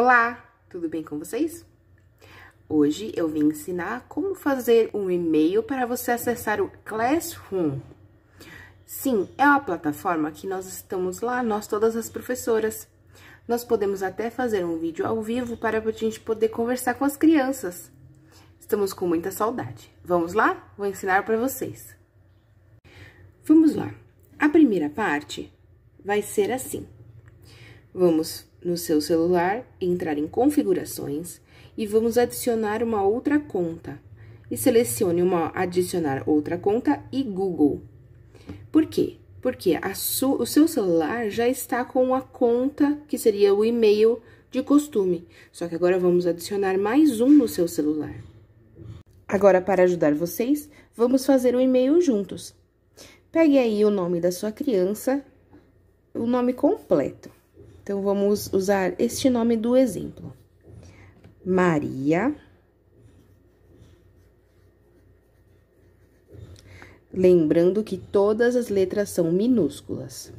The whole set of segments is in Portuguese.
Olá, tudo bem com vocês? Hoje eu vim ensinar como fazer um e-mail para você acessar o Classroom. Sim, é uma plataforma que nós estamos lá, nós todas as professoras. Nós podemos até fazer um vídeo ao vivo para a gente poder conversar com as crianças. Estamos com muita saudade. Vamos lá? Vou ensinar para vocês. Vamos lá. A primeira parte vai ser assim. Vamos no seu celular, entrar em configurações e vamos adicionar uma outra conta. E selecione uma adicionar outra conta e Google. Por quê? Porque o seu celular já está com a conta que seria o e-mail de costume. Só que agora vamos adicionar mais um no seu celular. Agora, para ajudar vocês, vamos fazer o e-mail juntos. Pegue aí o nome da sua criança, o nome completo. Então, vamos usar este nome do exemplo. Maria. Lembrando que todas as letras são minúsculas.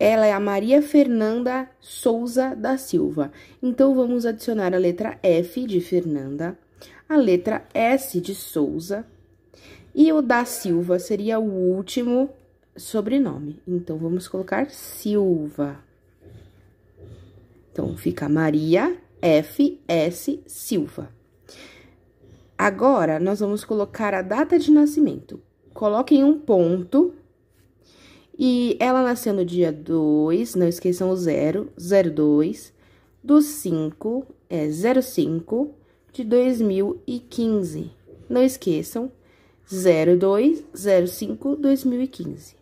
Ela é a Maria Fernanda Souza da Silva. Então, vamos adicionar a letra F de Fernanda, a letra S de Souza, e o da Silva seria o último sobrenome. Então, vamos colocar Silva. Então, fica Maria F. S. Silva. Agora, nós vamos colocar a data de nascimento. Coloquem um ponto. E ela nasceu no dia 2, não esqueçam o 0, 02, do 5, é 05, de 2015. Não esqueçam, 02, 05, 2015.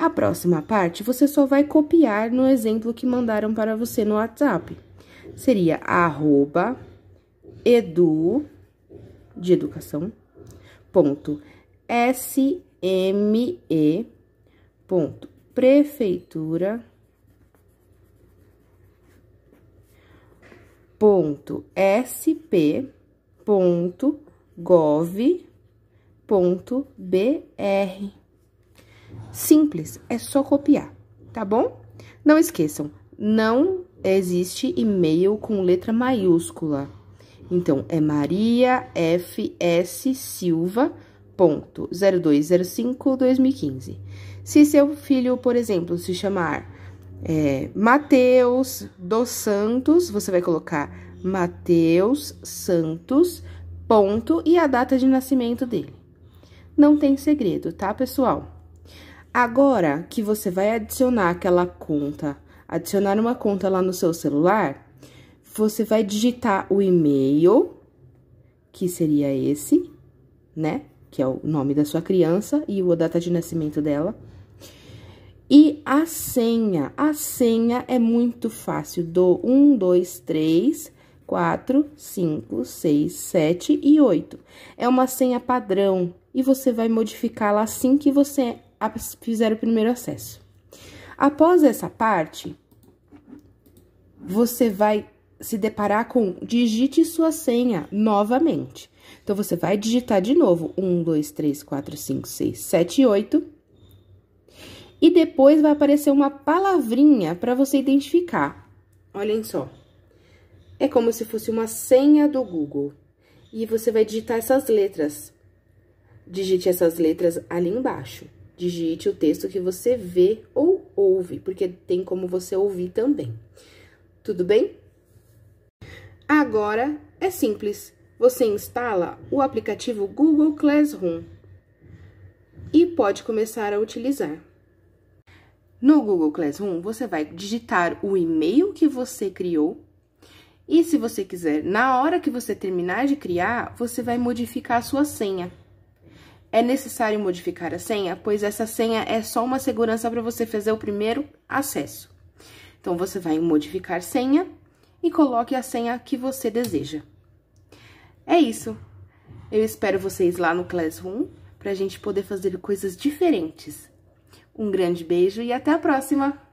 A próxima parte, você só vai copiar no exemplo que mandaram para você no WhatsApp. Seria arroba edu, de educação, ponto, sme, ponto, prefeitura, ponto, sp, ponto, gov, ponto, br. Simples, é só copiar, tá bom? Não esqueçam, não existe e-mail com letra maiúscula. Então, é Maria mariafssilva.0205-2015. Se seu filho, por exemplo, se chamar é, Mateus dos Santos, você vai colocar Mateus Santos, ponto, e a data de nascimento dele. Não tem segredo, tá, pessoal? Agora que você vai adicionar aquela conta, adicionar uma conta lá no seu celular, você vai digitar o e-mail, que seria esse, né? Que é o nome da sua criança e a data de nascimento dela. E a senha. A senha é muito fácil. Do 1, 2, 3, 4, 5, 6, 7 e 8. É uma senha padrão e você vai modificá-la assim que você fizeram o primeiro acesso. Após essa parte, você vai se deparar com digite sua senha novamente. Então, você vai digitar de novo 1, 2, 3, 4, 5, 6, 7, 8. E depois vai aparecer uma palavrinha para você identificar. Olhem só. É como se fosse uma senha do Google. E você vai digitar essas letras. Digite essas letras ali embaixo digite o texto que você vê ou ouve, porque tem como você ouvir também. Tudo bem? Agora é simples. Você instala o aplicativo Google Classroom e pode começar a utilizar. No Google Classroom, você vai digitar o e-mail que você criou e, se você quiser, na hora que você terminar de criar, você vai modificar a sua senha. É necessário modificar a senha, pois essa senha é só uma segurança para você fazer o primeiro acesso. Então, você vai em modificar senha e coloque a senha que você deseja. É isso. Eu espero vocês lá no Classroom para a gente poder fazer coisas diferentes. Um grande beijo e até a próxima!